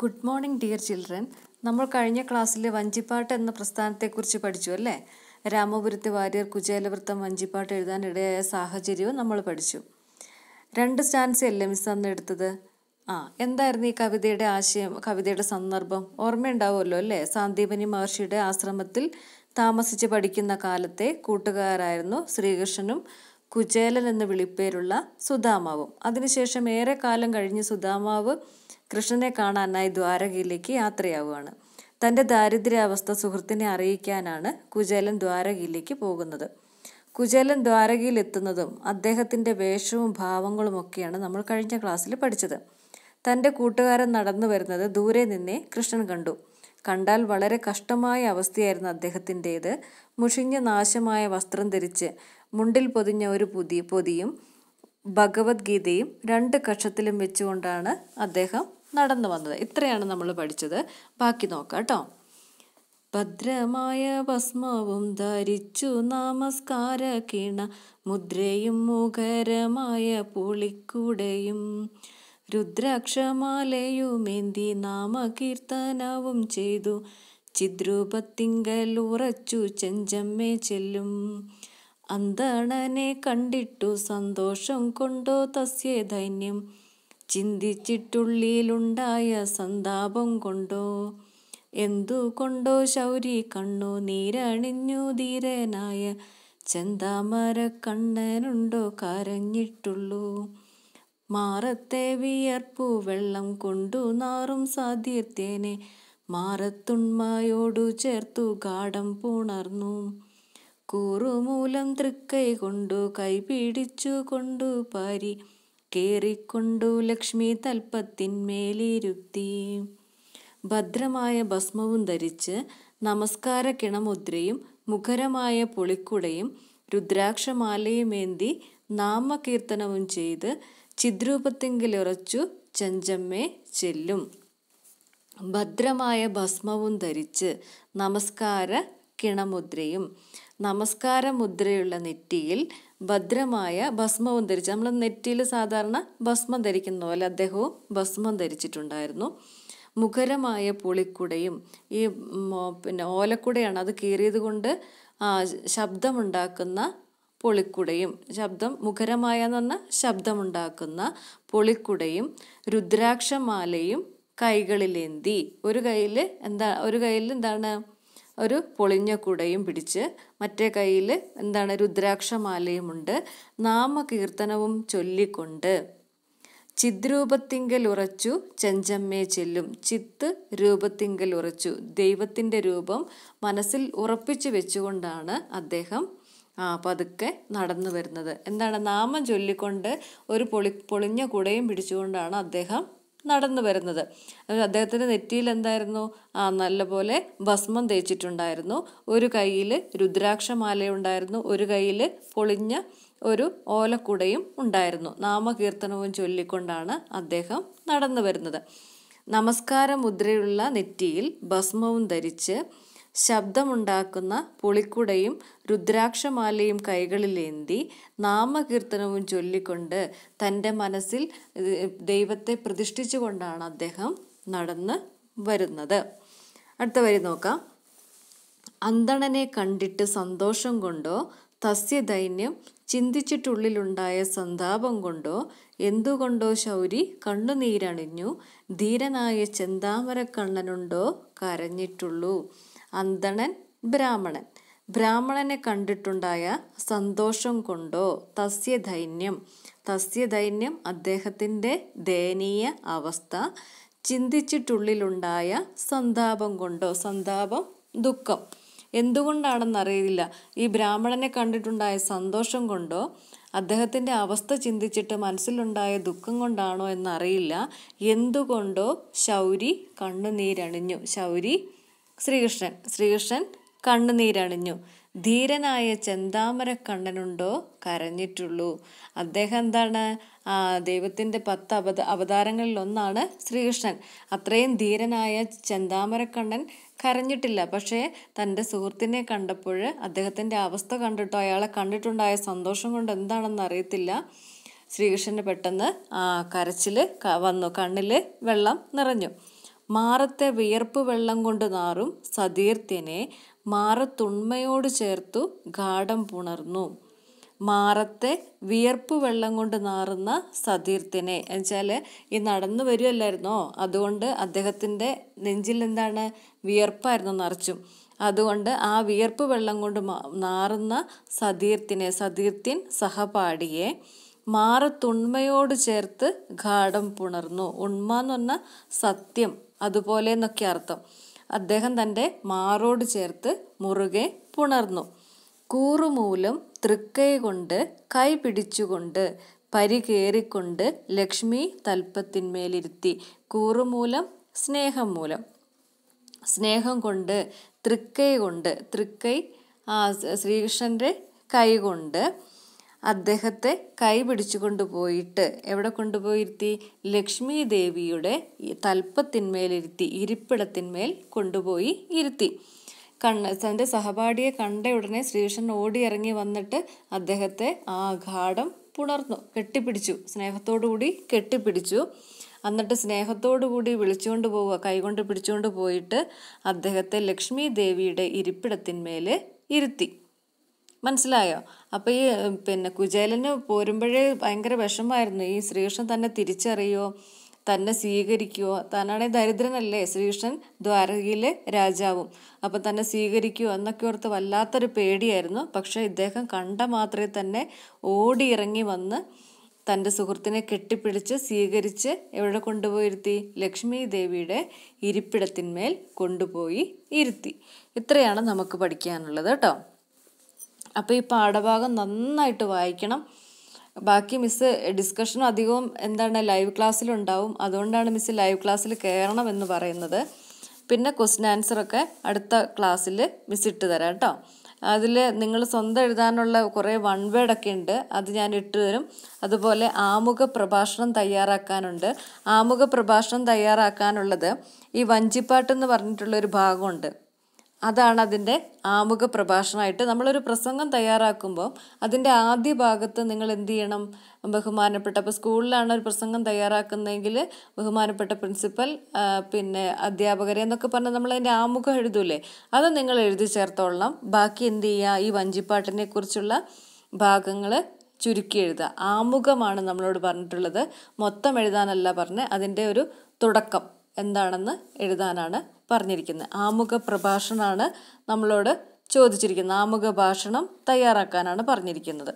good morning dear children നമ്മൾ കഴിഞ്ഞ ക്ലാസ്സിൽ വഞ്ചിപ്പാട്ട് എന്ന പ്രസ്ഥാനത്തെക്കുറിച്ച് പഠിച്ചു അല്ലേ രാമപുരത്ത് വാര്യർ കുചേലവൃത്തം വഞ്ചിപ്പാട്ട് എഴുതാൻ ഇടയായ സാഹചര്യവും നമ്മൾ പഠിച്ചു രണ്ട് സ്റ്റാൻസ് അല്ലേ മിസ് അന്ന് എടുത്തത് ആ എന്തായിരുന്നു ഈ കവിതയുടെ ആശയം കവിതയുടെ സന്ദർഭം ഓർമ്മയുണ്ടാവുമല്ലോ അല്ലേ സാന്ദീപനി മഹർഷിയുടെ ആശ്രമത്തിൽ താമസിച്ച് പഠിക്കുന്ന കാലത്തെ കൂട്ടുകാരായിരുന്നു ശ്രീകൃഷ്ണനും കുചേലൻ എന്ന വിളിപ്പേരുള്ള സുധാമാവും അതിനുശേഷം ഏറെ കാലം കഴിഞ്ഞ് സുദാമാവ് കൃഷ്ണനെ കാണാനായി ദ്വാരകയിലേക്ക് യാത്രയാവുകയാണ് തൻ്റെ ദാരിദ്ര്യാവസ്ഥ സുഹൃത്തിനെ അറിയിക്കാനാണ് കുചേലൻ ദ്വാരകയിലേക്ക് പോകുന്നത് കുചേലൻ ദ്വാരകയിൽ എത്തുന്നതും അദ്ദേഹത്തിൻ്റെ വേഷവും ഭാവങ്ങളും ഒക്കെയാണ് നമ്മൾ കഴിഞ്ഞ ക്ലാസ്സിൽ പഠിച്ചത് തൻ്റെ കൂട്ടുകാരൻ നടന്നു വരുന്നത് ദൂരെ നിന്നേ കൃഷ്ണൻ കണ്ടു കണ്ടാൽ വളരെ കഷ്ടമായ അവസ്ഥയായിരുന്നു അദ്ദേഹത്തിൻ്റേത് മുഷിഞ്ഞ നാശമായ വസ്ത്രം ധരിച്ച് മുണ്ടിൽ പൊതിഞ്ഞ ഒരു പുതി പൊതിയും ഭഗവത്ഗീതയും രണ്ട് കക്ഷത്തിലും വെച്ചുകൊണ്ടാണ് അദ്ദേഹം നടന്നു വന്നത് ഇത്രയാണ് നമ്മൾ പഠിച്ചത് ബാക്കി നോക്കാം കേട്ടോ ഭദ്രമായ ഭസ്മവും ധരിച്ചു നമസ്കാര കീണ മുദ്രയും മുഖരമായ പുളിക്കുടയും രുദ്രാക്ഷമാലയുമേന്തി നാമകീർത്തനവും ചെയ്തു ചിദ്രൂപത്തിങ്കൽ ഉറച്ചു ചെഞ്ചമ്മേ ചെല്ലും അന്തണനെ കണ്ടിട്ടു സന്തോഷം കൊണ്ടോ തസ്യേ ധൈന്യം ചിന്തിച്ചിട്ടുള്ളിലുണ്ടായ സന്താപം കൊണ്ടോ എന്തുകൊണ്ടോ ശൗരി കണ്ണു നീരണിഞ്ഞു ധീരനായ ചെന്താമര കണ്ണനുണ്ടോ കരഞ്ഞിട്ടുള്ളൂ മാറത്തെ വിയർപ്പു വെള്ളം കൊണ്ടു നാറും സാധ്യത്തേനെ മാറത്തുണ്മായോടു ചേർത്തു ഗാഠം പുണർന്നു കൂറുമൂലം തൃക്കൈ കൊണ്ടു കൈപിടിച്ചു കൊണ്ടു പാരി കേറിക്കൊണ്ടു ലക്ഷ്മി തൽപ്പത്തിന്മേലിരുത്തി ഭദ്രമായ ഭസ്മവും ധരിച്ച് നമസ്കാര കിണമുദ്രയും മുഖരമായ പൊളിക്കുടയും രുദ്രാക്ഷമാലയുമേന്തി നാമകീർത്തനവും ചെയ്ത് ചിദ്രൂപത്തെങ്കിലുറച്ചു ചെഞ്ചമ്മേ ചെല്ലും ഭദ്രമായ ഭസ്മവും ധരിച്ച് നമസ്കാര കിണമുദ്രയും നമസ്കാര മുദ്രയുള്ള നെറ്റിയിൽ ഭദ്രമായ ഭസ്മവും ധരിച്ച് നമ്മൾ നെറ്റിയിൽ സാധാരണ ഭസ്മം ധരിക്കുന്ന പോലെ അദ്ദേഹവും ഭസ്മം ധരിച്ചിട്ടുണ്ടായിരുന്നു മുഖരമായ പുളിക്കുടയും ഈ പിന്നെ ഓലക്കുടയാണ് അത് കീറിയത് കൊണ്ട് ശബ്ദമുണ്ടാക്കുന്ന പൊളിക്കുടയും ശബ്ദം മുഖരമായ എന്ന് ശബ്ദമുണ്ടാക്കുന്ന പൊളിക്കുടയും രുദ്രാക്ഷമാലയും കൈകളിലേന്തി ഒരു കയ്യിൽ എന്താ ഒരു കയ്യിൽ എന്താണ് ഒരു പൊളിഞ്ഞ കുടയും പിടിച്ച് മറ്റേ കയ്യിൽ എന്താണ് രുദ്രാക്ഷമാലയുമുണ്ട് നാമകീർത്തനവും ചൊല്ലിക്കൊണ്ട് ചിദ്രൂപത്തിങ്കൽ ഉറച്ചു ചെഞ്ചമ്മേ ചെല്ലും ചിത്ത് രൂപത്തിങ്കൽ ഉറച്ചു ദൈവത്തിൻ്റെ രൂപം മനസ്സിൽ ഉറപ്പിച്ചു വെച്ചുകൊണ്ടാണ് അദ്ദേഹം ആ പതുക്കെ നടന്നു വരുന്നത് എന്താണ് നാമം ചൊല്ലിക്കൊണ്ട് ഒരു പൊളി പൊളിഞ്ഞ കുടയും പിടിച്ചുകൊണ്ടാണ് അദ്ദേഹം നടന്നു വരുന്നത് അദ്ദേഹത്തിൻ്റെ നെറ്റിയിൽ എന്തായിരുന്നു ആ നല്ലപോലെ ഭസ്മം തേച്ചിട്ടുണ്ടായിരുന്നു ഒരു കയ്യിൽ രുദ്രാക്ഷമാലയുണ്ടായിരുന്നു ഒരു കയ്യിൽ പൊളിഞ്ഞ ഒരു ഓലക്കുടയും ഉണ്ടായിരുന്നു നാമകീർത്തനവും ചൊല്ലിക്കൊണ്ടാണ് അദ്ദേഹം നടന്നു വരുന്നത് നമസ്കാര മുദ്രയുള്ള നെറ്റിയിൽ ഭസ്മവും ധരിച്ച് ശബ്ദമുണ്ടാക്കുന്ന പുളിക്കുടയും രുദ്രാക്ഷമാലയും കൈകളിലേന്തി നാമകീർത്തനവും ചൊല്ലിക്കൊണ്ട് തൻ്റെ മനസ്സിൽ ദൈവത്തെ പ്രതിഷ്ഠിച്ചുകൊണ്ടാണ് അദ്ദേഹം നടന്ന് വരുന്നത് അടുത്ത വരി നോക്കാം അന്തണനെ കണ്ടിട്ട് സന്തോഷം കൊണ്ടോ തസ്യ ദൈന്യം ചിന്തിച്ചിട്ടുള്ളിലുണ്ടായ സന്താപം കൊണ്ടോ എന്തുകൊണ്ടോ ശൗരി കണ്ണുനീരണിഞ്ഞു ധീരനായ ചെന്താമരക്കണ്ണനുണ്ടോ കരഞ്ഞിട്ടുള്ളൂ അന്തണൻ ബ്രാഹ്മണൻ ബ്രാഹ്മണനെ കണ്ടിട്ടുണ്ടായ സന്തോഷം കൊണ്ടോ തസ്യ ദൈന്യം തസ്യ ദൈന്യം അദ്ദേഹത്തിൻ്റെ ദയനീയ അവസ്ഥ ചിന്തിച്ചിട്ടുള്ളിലുണ്ടായ സന്താപം കൊണ്ടോ സന്താപം ദുഃഖം എന്തുകൊണ്ടാണെന്നറിയില്ല ഈ ബ്രാഹ്മണനെ കണ്ടിട്ടുണ്ടായ സന്തോഷം കൊണ്ടോ അദ്ദേഹത്തിൻ്റെ അവസ്ഥ ചിന്തിച്ചിട്ട് മനസ്സിലുണ്ടായ ദുഃഖം കൊണ്ടാണോ എന്നറിയില്ല എന്തുകൊണ്ടോ ശൗരി കണ്ണുനീരണിഞ്ഞു ശൗരി ശ്രീകൃഷ്ണൻ ശ്രീകൃഷ്ണൻ കണ്ണുനീരണിഞ്ഞു ധീരനായ കണ്ണനുണ്ടോ കരഞ്ഞിട്ടുള്ളൂ അദ്ദേഹം എന്താണ് ദൈവത്തിൻ്റെ പത്ത് അവത അവതാരങ്ങളിൽ ഒന്നാണ് ശ്രീകൃഷ്ണൻ അത്രയും ധീരനായ ചെന്താമരക്കണ്ണൻ കരഞ്ഞിട്ടില്ല പക്ഷേ തൻ്റെ സുഹൃത്തിനെ കണ്ടപ്പോൾ അദ്ദേഹത്തിൻ്റെ അവസ്ഥ കണ്ടിട്ടോ അയാളെ കണ്ടിട്ടുണ്ടായ സന്തോഷം കൊണ്ട് എന്താണെന്ന് അറിയത്തില്ല ശ്രീകൃഷ്ണന് പെട്ടെന്ന് കരച്ചിൽ വന്നു കണ്ണിൽ വെള്ളം നിറഞ്ഞു മാറത്തെ വിയർപ്പ് വെള്ളം കൊണ്ട് നാറും സതീർത്ഥ്യനെ മാറത്തുണ്മയോട് ചേർത്തു ഗാഠം പുണർന്നു മാറത്തെ വിയർപ്പ് വെള്ളം കൊണ്ട് നാറുന്ന സതീർത്ഥിനെ എന്നുവെച്ചാൽ ഈ നടന്നു വരുമല്ലായിരുന്നോ അതുകൊണ്ട് അദ്ദേഹത്തിൻ്റെ നെഞ്ചിൽ എന്താണ് വിയർപ്പായിരുന്നു നിറച്ചു അതുകൊണ്ട് ആ വിയർപ്പ് വെള്ളം കൊണ്ട് നാറുന്ന സതീർത്ഥിനെ സതീർത്ഥ്യൻ സഹപാഠിയെ മാറത്തുണ്മയോട് ചേർത്ത് ഗാഠം പുണർന്നു ഉണ്മ എന്ന് പറഞ്ഞാൽ സത്യം അതുപോലെ എന്നൊക്കെ അർത്ഥം അദ്ദേഹം തൻ്റെ മാറോട് ചേർത്ത് മുറുകെ പുണർന്നു കൂറുമൂലം തൃക്കൈ കൊണ്ട് കൈ പിടിച്ചുകൊണ്ട് പരികേറിക്കൊണ്ട് ലക്ഷ്മി തൽപ്പത്തിന്മേലിരുത്തി കൂറുമൂലം സ്നേഹം മൂലം സ്നേഹം കൊണ്ട് തൃക്കൈ കൊണ്ട് തൃക്കൈ ശ്രീകൃഷ്ണൻ്റെ കൈ കൊണ്ട് അദ്ദേഹത്തെ കൈ പിടിച്ചു കൊണ്ടുപോയിട്ട് എവിടെ കൊണ്ടുപോയിരുത്തി ലക്ഷ്മി ദേവിയുടെ തൽപ്പത്തിന്മേലിരുത്തി ഇരിപ്പിടത്തിന്മേൽ കൊണ്ടുപോയി ഇരുത്തി കണ്ണ് തൻ്റെ സഹപാഠിയെ കണ്ട ഉടനെ ശ്രീകൃഷ്ണൻ ഓടിയിറങ്ങി വന്നിട്ട് അദ്ദേഹത്തെ ആഘാടം പുണർന്നു കെട്ടിപ്പിടിച്ചു സ്നേഹത്തോടുകൂടി കെട്ടിപ്പിടിച്ചു എന്നിട്ട് സ്നേഹത്തോടുകൂടി വിളിച്ചുകൊണ്ട് പോവുക കൈകൊണ്ട് പിടിച്ചുകൊണ്ട് പോയിട്ട് അദ്ദേഹത്തെ ലക്ഷ്മി ദേവിയുടെ ഇരിപ്പിടത്തിന്മേൽ ഇരുത്തി മനസ്സിലായോ അപ്പോൾ ഈ പിന്നെ കുചേലന് പോരുമ്പോഴേ ഭയങ്കര വിഷമമായിരുന്നു ഈ ശ്രീകൃഷ്ണൻ തന്നെ തിരിച്ചറിയോ തന്നെ സ്വീകരിക്കുവോ താനാണെങ്കിൽ ദരിദ്രനല്ലേ ശ്രീകൃഷ്ണൻ ദ്വാരകയിലെ രാജാവും അപ്പം തന്നെ സ്വീകരിക്കുവോ എന്നൊക്കെ ഓർത്ത് വല്ലാത്തൊരു പേടിയായിരുന്നു പക്ഷേ ഇദ്ദേഹം കണ്ട മാത്രമേ തന്നെ ഓടിയിറങ്ങി വന്ന് തൻ്റെ സുഹൃത്തിനെ കെട്ടിപ്പിടിച്ച് സ്വീകരിച്ച് എവിടെ കൊണ്ടുപോയിരുത്തി ലക്ഷ്മി ദേവിയുടെ ഇരിപ്പിടത്തിന്മേൽ കൊണ്ടുപോയി ഇരുത്തി ഇത്രയാണ് നമുക്ക് പഠിക്കാനുള്ളത് കേട്ടോ അപ്പോൾ ഈ പാഠഭാഗം നന്നായിട്ട് വായിക്കണം ബാക്കി മിസ് ഡിസ്കഷനും അധികവും എന്താണ് ലൈവ് ക്ലാസ്സിലുണ്ടാവും അതുകൊണ്ടാണ് മിസ് ലൈവ് ക്ലാസ്സിൽ കയറണം എന്ന് പറയുന്നത് പിന്നെ ക്വസ്റ്റ്യൻ ആൻസറൊക്കെ അടുത്ത ക്ലാസ്സിൽ മിസ് ഇട്ട് തരാം കേട്ടോ അതിൽ നിങ്ങൾ സ്വന്തം എഴുതാനുള്ള കുറേ വൺ വേഡൊക്കെ ഉണ്ട് അത് ഞാൻ ഇട്ട് തരും അതുപോലെ ആമുഖ പ്രഭാഷണം തയ്യാറാക്കാനുണ്ട് ആമുഖ പ്രഭാഷണം തയ്യാറാക്കാനുള്ളത് ഈ വഞ്ചിപ്പാട്ട് എന്ന് പറഞ്ഞിട്ടുള്ള ഒരു ഭാഗമുണ്ട് അതാണ് അതിൻ്റെ ആമുഖ പ്രഭാഷണമായിട്ട് നമ്മളൊരു പ്രസംഗം തയ്യാറാക്കുമ്പോൾ അതിൻ്റെ ആദ്യ ഭാഗത്ത് നിങ്ങൾ എന്ത് ചെയ്യണം ബഹുമാനപ്പെട്ട അപ്പോൾ സ്കൂളിലാണ് ഒരു പ്രസംഗം തയ്യാറാക്കുന്നതെങ്കിൽ ബഹുമാനപ്പെട്ട പ്രിൻസിപ്പൽ പിന്നെ അധ്യാപകരെ എന്നൊക്കെ പറഞ്ഞാൽ നമ്മൾ ആമുഖം എഴുതൂലേ അത് നിങ്ങൾ എഴുതി ചേർത്തോളണം ബാക്കി എന്ത് ചെയ്യുക ഈ വഞ്ചിപ്പാട്ടിനെ കുറിച്ചുള്ള ഭാഗങ്ങൾ ചുരുക്കി എഴുതുക ആമുഖമാണ് നമ്മളോട് പറഞ്ഞിട്ടുള്ളത് മൊത്തം എഴുതാനല്ല പറഞ്ഞ് അതിൻ്റെ ഒരു തുടക്കം എന്താണെന്ന് എഴുതാനാണ് പറഞ്ഞിരിക്കുന്നത് ആമുഖ പ്രഭാഷണമാണ് നമ്മളോട് ചോദിച്ചിരിക്കുന്നത് ആമുഖ ഭാഷണം തയ്യാറാക്കാനാണ് പറഞ്ഞിരിക്കുന്നത്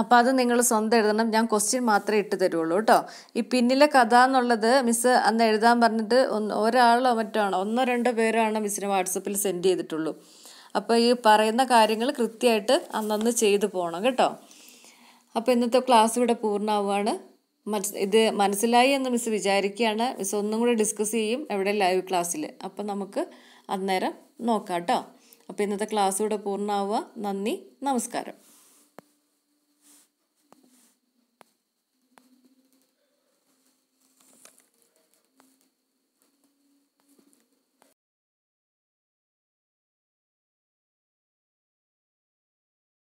അപ്പോൾ അത് നിങ്ങൾ സ്വന്തം എഴുതണം ഞാൻ ക്വസ്റ്റ്യൻ മാത്രമേ ഇട്ട് തരുള്ളൂ കേട്ടോ ഈ പിന്നിലെ കഥ എന്നുള്ളത് മിസ് അന്ന് എഴുതാൻ പറഞ്ഞിട്ട് ഒന്ന് ഒരാളോ മറ്റോ ഒന്നോ രണ്ടോ പേരാണ് മിസ്സിന് വാട്സപ്പിൽ സെൻഡ് ചെയ്തിട്ടുള്ളൂ അപ്പോൾ ഈ പറയുന്ന കാര്യങ്ങൾ കൃത്യമായിട്ട് അന്നന്ന് ചെയ്തു പോകണം കേട്ടോ അപ്പോൾ ഇന്നത്തെ ക്ലാസ് ഇവിടെ പൂർണ്ണമാവുകയാണ് ഇത് മനസ്സിലായി എന്ന് മിസ് വിചാരിക്കുകയാണ് മിസ് ഒന്നും കൂടെ ഡിസ്കസ് ചെയ്യും എവിടെ ലൈവ് ക്ലാസ്സിൽ അപ്പം നമുക്ക് അന്നേരം നോക്കാം കേട്ടോ അപ്പോൾ ഇന്നത്തെ ക്ലാസ് ഇവിടെ പൂർണ്ണമാവുക നന്ദി നമസ്കാരം